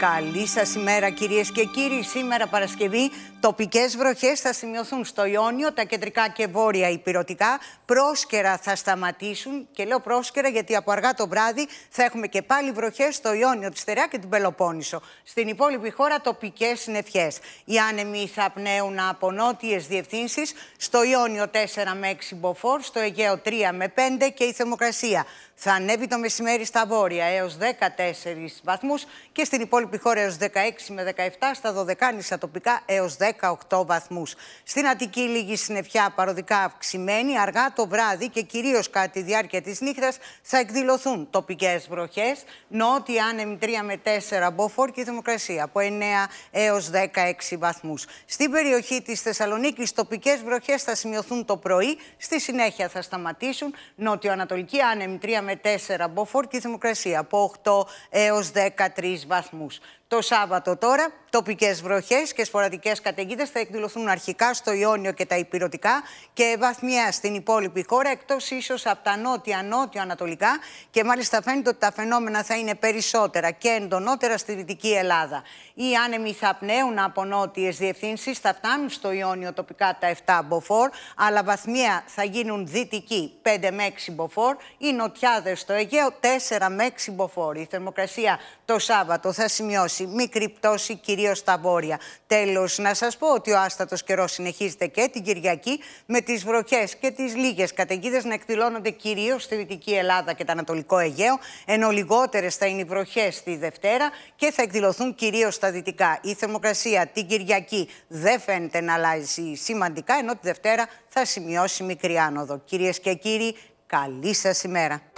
Καλή σας ημέρα, κυρίες και κύριοι. Σήμερα Παρασκευή, τοπικές βροχές θα σημειωθούν στο Ιόνιο, τα κεντρικά και βόρεια υπηρετικά. Πρόσκαιρα θα σταματήσουν. Και λέω πρόσκαιρα γιατί από αργά το βράδυ θα έχουμε και πάλι βροχές στο Ιόνιο, τη Στερεά και την Πελοπόννησο. Στην υπόλοιπη χώρα τοπικές συννεφιές. Οι άνεμοι θα πνέουν από νότιες διευθύνσεις. Στο Ιόνιο 4 με 6 μποφόρ, στο Αιγαίο 3 με 5 και η θερμοκρασία θα ανέβει το μεσημέρι στα βόρεια έως 14 βαθμούς και στην υπόλοιπη υπόλοιπη χώρα 16 με 17, στα Δωδεκάνησα τοπικά έως 18 βαθμούς. Στην Αττική λίγη συννεφιά παροδικά αυξημένη, αργά το βράδυ και κυρίως κατά τη διάρκεια της νύχτας θα εκδηλωθούν τοπικές βροχές, νότια άνεμη 3 με 4 μποφόρ και Δημοκρασία από 9 έως 16 βαθμούς. Στην περιοχή της Θεσσαλονίκης τοπικές βροχές θα σημειωθούν το πρωί, στη συνέχεια θα σταματήσουν νότιο-ανατολική άνεμη 3 με 4 μποφόρ και δημοκρασία από 8 έως 13 βαθμούς. Το Σάββατο τώρα, τοπικές βροχές και σφορατικέ καταιγίδες θα εκδηλωθούν αρχικά στο Ιόνιο και τα Υπηρωτικά και βαθμιά στην υπόλοιπη χώρα, εκτός ίσως από τα νότια-νότιο-ανατολικά. Και μάλιστα φαίνεται ότι τα φαινόμενα θα είναι περισσότερα και εντονότερα στη Δυτική Ελλάδα. Οι άνεμοι θα πνέουν από νότιες διευθύνσεις, θα φτάνουν στο Ιόνιο τοπικά τα 7 μποφόρ, αλλά βαθμία θα γίνουν δυτική 5 με 6 μποφόρ, οι νοτιάδες στο Αιγαίο 4 με 6 μποφόρ. Η θερμοκρασία το Σάββατο θα σημειώσει σημειώσει μικρή πτώση κυρίως στα βόρεια. Τέλος, να σας πω ότι ο άστατος καιρός συνεχίζεται και την Κυριακή με τις βροχές και τις λίγες καταιγίδες να εκδηλώνονται κυρίως στη Δυτική Ελλάδα και το Ανατολικό Αιγαίο, ενώ λιγότερες θα είναι οι βροχές τη Δευτέρα και θα εκδηλωθούν κυρίως στα δυτικά. Η θερμοκρασία την Κυριακή δεν φαίνεται να αλλάζει σημαντικά, ενώ τη Δευτέρα θα σημειώσει μικρή άνοδο. Κυρίες και κύριοι, καλή σας ημέρα.